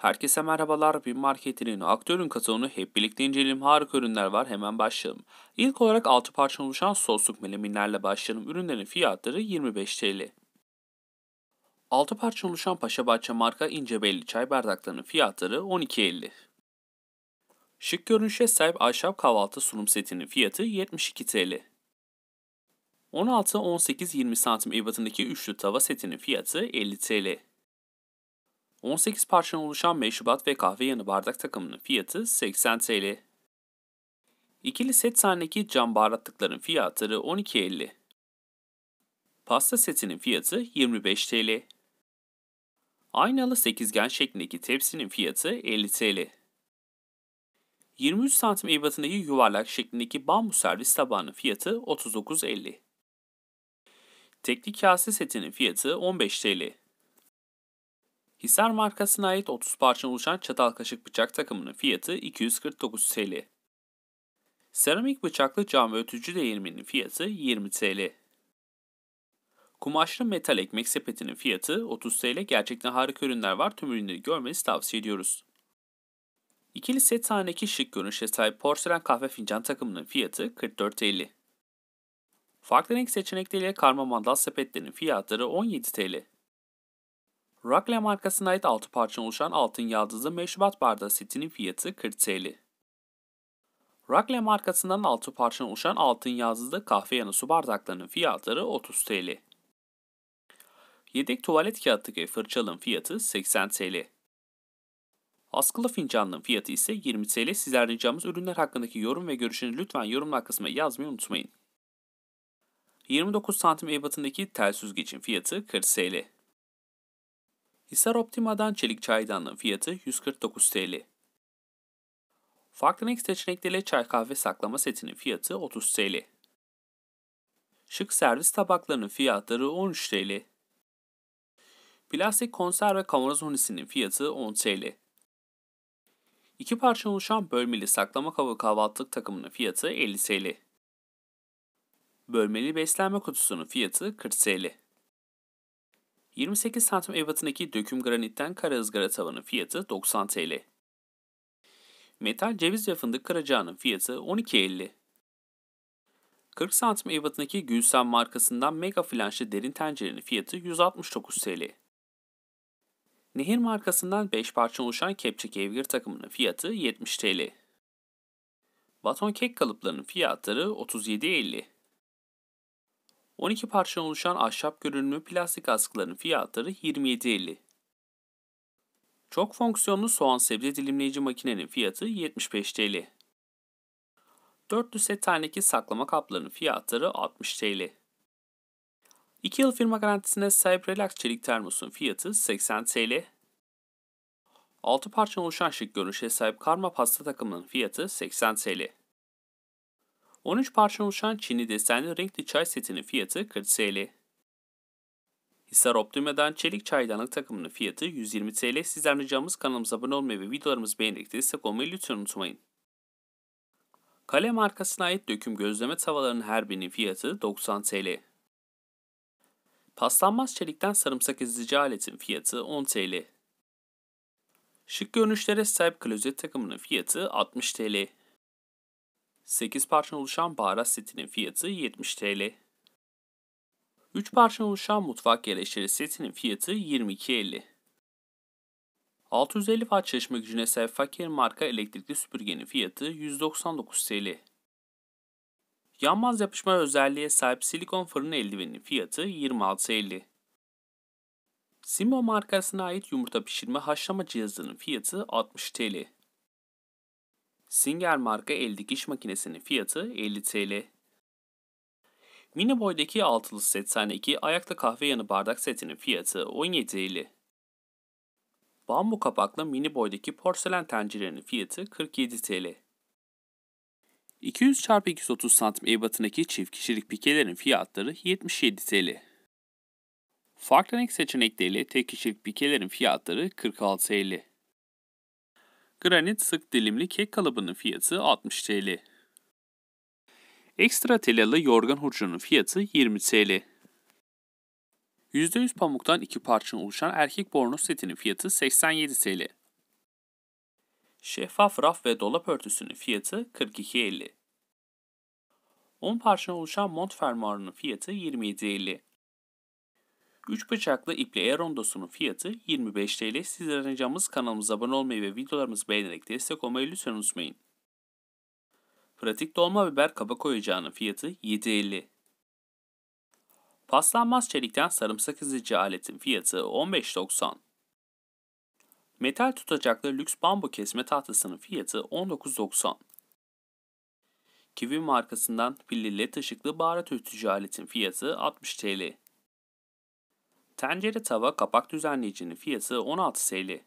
Herkese merhabalar. Bir marketinin aktörün katılımını hep birlikte inceleyelim. Harika ürünler var. Hemen başlayalım. İlk olarak 6 parçadan oluşan sosluk meleminlerle başlayalım. Ürünlerin fiyatları 25 TL. 6 parçadan oluşan paşa bahçe marka ince belli çay bardaklarının fiyatları 12.50. Şık görünüşe sahip ahşap kahvaltı sunum setinin fiyatı 72 TL. 16, 18, 20 santim ebatındaki üçlü tava setinin fiyatı 50 TL. 18 parçadan oluşan meşrubat ve kahve yanı bardak takımının fiyatı 80 TL. İkili set sahnedeki cam baharatlıkların fiyatları 12.50. Pasta setinin fiyatı 25 TL. Aynalı sekizgen şeklindeki tepsinin fiyatı 50 TL. 23 santim ebatındaki yuvarlak şeklindeki bambu servis tabağının fiyatı 39.50. Tekli kase setinin fiyatı 15 TL. Hisar markasına ait 30 parça oluşan çatal kaşık bıçak takımının fiyatı 249 TL. Seramik bıçaklı cam ve ötücü değirmenin fiyatı 20 TL. Kumaşlı metal ekmek sepetinin fiyatı 30 TL. Gerçekten harika ürünler var. Tüm ürünleri görmenizi tavsiye ediyoruz. İkili set taneki şık görünüşe sahip porselen kahve fincan takımının fiyatı 44.50. Farklı renk seçenekleriyle karma mandal sepetlerinin fiyatları 17 TL. Rakle markasına ait 6 parçadan oluşan altın yaldızlı meşrubat bardağı setinin fiyatı 40 TL. Rakle markasından 6 parçadan oluşan altın yaldızlı kahve yanı su bardaklarının fiyatları 30 TL. Yedek tuvalet ve fırçalın fiyatı 80 TL. Askılı fincanlığın fiyatı ise 20 TL. Sizler ricamız ürünler hakkındaki yorum ve görüşünü lütfen yorumlar kısmına yazmayı unutmayın. 29 santim ebatındaki tel süzgecin fiyatı 40 TL. Hisar Optima'dan çelik çaydanlığın fiyatı 149 TL. Farklı renk seçenekleriyle çay kahve saklama setinin fiyatı 30 TL. Şık servis tabaklarının fiyatları 13 TL. Plastik konserve kavanoz unisinin fiyatı 10 TL. İki parça oluşan bölmeli saklama kabı kahvaltılık takımının fiyatı 50 TL. Bölmeli beslenme kutusunun fiyatı 40 TL. 28 santim ebatındaki döküm granitten kara ızgara tavanın fiyatı 90 TL. Metal ceviz ve fındık kıracağının fiyatı 12.50. 40 santim ebatındaki Gülsen markasından mega flanşlı derin tencerenin fiyatı 169 TL. Nehir markasından 5 parça oluşan kepçe kevgir takımının fiyatı 70 TL. Baton kek kalıplarının fiyatları 37.50. 12 parçadan oluşan ahşap görünümlü plastik askıların fiyatları 27.50. Çok fonksiyonlu soğan sebze dilimleyici makinenin fiyatı 75 TL. Dörtlü set taneki saklama kaplarının fiyatları 60 TL. 2 yıl firma garantisine sahip Relax çelik termosun fiyatı 80 TL. 6 parçadan oluşan şık görünüşe sahip karma pasta takımının fiyatı 80 TL. 13 parça oluşan Çinli desenli renkli çay setinin fiyatı 40 TL. Hisar Optima'dan çelik çaydanlık takımının fiyatı 120 TL. Sizden ricamız kanalımıza abone olmayı ve videolarımızı beğenerek destek olmayı lütfen unutmayın. Kale markasına ait döküm gözleme tavalarının her birinin fiyatı 90 TL. Paslanmaz çelikten sarımsak ezici aletin fiyatı 10 TL. Şık görünüşlere sahip klozet takımının fiyatı 60 TL. 8 parçadan oluşan baharat setinin fiyatı 70 TL. 3 parçadan oluşan mutfak gereçleri setinin fiyatı 22.50. 650 watt çalışma gücüne sahip Fakir marka elektrikli süpürgenin fiyatı 199 TL. Yanmaz yapışma özelliğe sahip silikon fırın eldiveninin fiyatı 26.50. Simo markasına ait yumurta pişirme haşlama cihazının fiyatı 60 TL. Singer marka el dikiş makinesinin fiyatı 50 TL. Mini boydaki altılı set tane ayakta kahve yanı bardak setinin fiyatı 17 TL. Bambu kapaklı mini boydaki porselen tencerenin fiyatı 47 TL. 200 x 230 cm ebatındaki çift kişilik pikelerin fiyatları 77 TL. Farklı renk seçenekleriyle tek kişilik pikelerin fiyatları 46 TL. Granit sık dilimli kek kalıbının fiyatı 60 TL. Ekstra telalı yorgan hurcunun fiyatı 20 TL. %100 pamuktan iki parçanın oluşan erkek bornoz setinin fiyatı 87 TL. Şeffaf raf ve dolap örtüsünün fiyatı 42.50. 10 parçadan oluşan mont fermuarının fiyatı 27.50. 3 bıçaklı ipli e dosunun fiyatı 25 TL. Siz aranacağımız kanalımıza abone olmayı ve videolarımızı beğenerek destek olmayı lütfen unutmayın. Pratik dolma biber kaba koyacağının fiyatı 7.50. Paslanmaz çelikten sarımsak ezici aletin fiyatı 15.90. Metal tutacaklı lüks bambu kesme tahtasının fiyatı 19.90. Kivi markasından pilli led ışıklı baharat öğütücü aletin fiyatı 60 TL. Tencere tava kapak düzenleyicinin fiyatı 16 TL.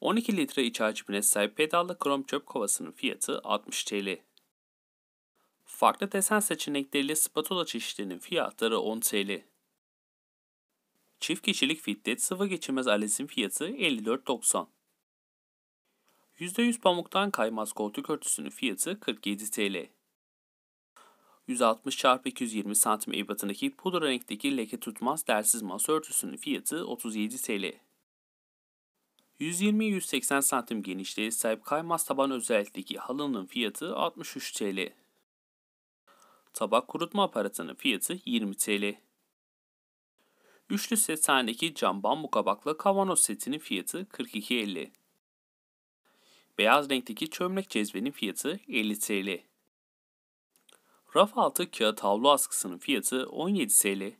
12 litre iç hacimine sahip pedallı krom çöp kovasının fiyatı 60 TL. Farklı desen seçenekleriyle spatula çeşitlerinin fiyatları 10 TL. Çift kişilik fitlet sıvı geçirmez alesin fiyatı 54.90. %100 pamuktan kaymaz koltuk örtüsünün fiyatı 47 TL. 160 x 220 santim ebatındaki pudra renkteki leke tutmaz dersiz masa örtüsünün fiyatı 37 TL. 120-180 santim genişliğe sahip kaymaz taban özellikteki halının fiyatı 63 TL. Tabak kurutma aparatının fiyatı 20 TL. Üçlü set halindeki cam bambu kabaklı kavanoz setinin fiyatı 42.50. Beyaz renkteki çömlek cezvenin fiyatı 50 TL. Raf altı kağıt havlu askısının fiyatı 17 TL.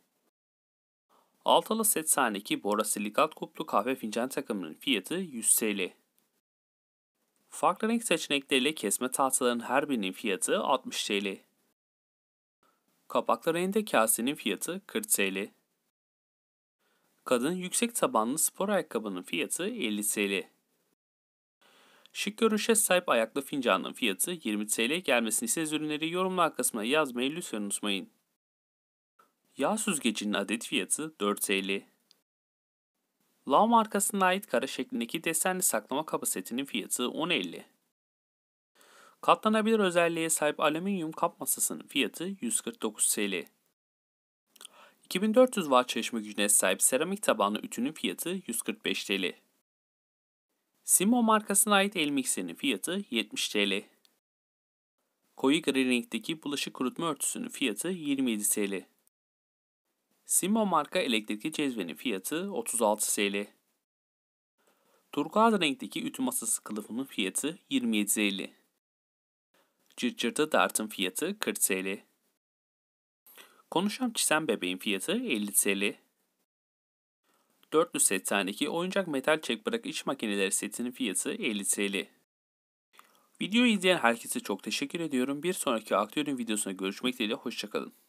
Altalı set sahneki borosilikat kuplu kahve fincan takımının fiyatı 100 TL. Farklı renk seçenekleriyle kesme tahtaların her birinin fiyatı 60 TL. Kapaklı rende kasenin fiyatı 40 TL. Kadın yüksek tabanlı spor ayakkabının fiyatı 50 TL. Şık görünüşe sahip ayaklı fincanın fiyatı 20 TL gelmesini ise ürünleri yorumlar kısmına yazmayı lütfen unutmayın. Yağ süzgecinin adet fiyatı 4 TL. Lav markasına ait kara şeklindeki desenli saklama kaba setinin fiyatı 10.50. Katlanabilir özelliğe sahip alüminyum kap masasının fiyatı 149 TL. 2400 watt çalışma gücüne sahip seramik tabanlı ütünün fiyatı 145 TL. Simo markasına ait elmix'inin fiyatı 70 TL. Koyu gri renkteki bulaşık kurutma örtüsünün fiyatı 27 TL. Simo marka elektrikli cezvenin fiyatı 36 TL. Turkuaz renkteki ütü masası kılıfının fiyatı 27 TL. Cırcırtı dartın fiyatı 40 TL. Konuşan çizen bebeğin fiyatı 50 TL. 400 setten 2 oyuncak metal çek bırak iç makineleri setinin fiyatı 50 TL. Videoyu izleyen herkese çok teşekkür ediyorum. Bir sonraki aktörün videosuna görüşmek dileğiyle hoşçakalın.